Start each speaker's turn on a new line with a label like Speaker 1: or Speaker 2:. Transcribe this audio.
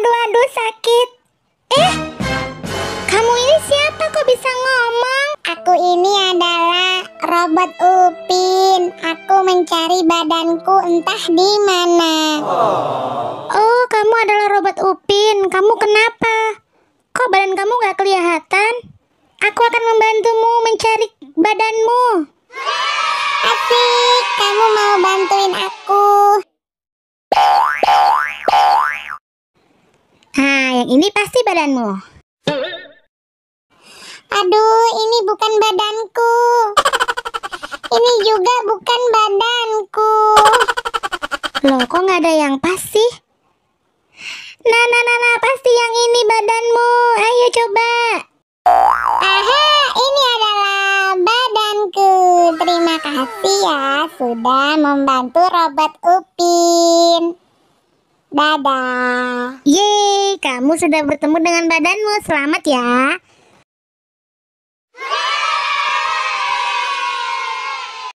Speaker 1: Aduh, aduh, sakit. Eh, kamu ini siapa kok bisa
Speaker 2: ngomong? Aku ini adalah robot Upin. Aku mencari badanku entah di mana. Oh, kamu adalah
Speaker 1: robot Upin. Kamu kenapa? Kok badan kamu gak kelihatan? Aku akan membantumu mencari badanmu. Asik,
Speaker 3: kamu mau bantuin aku Ah, yang ini pasti badanmu.
Speaker 2: Aduh, ini bukan badanku. Ini juga bukan badanku.
Speaker 1: Loh, kok nggak ada yang pas sih? Nah, nah, nah, nah, pasti yang ini badanmu. Ayo coba.
Speaker 2: Aha, ini adalah badanku. Terima kasih ya sudah membantu robot Upin. Dadah.
Speaker 1: Yeay kamu sudah bertemu dengan badanmu. Selamat ya.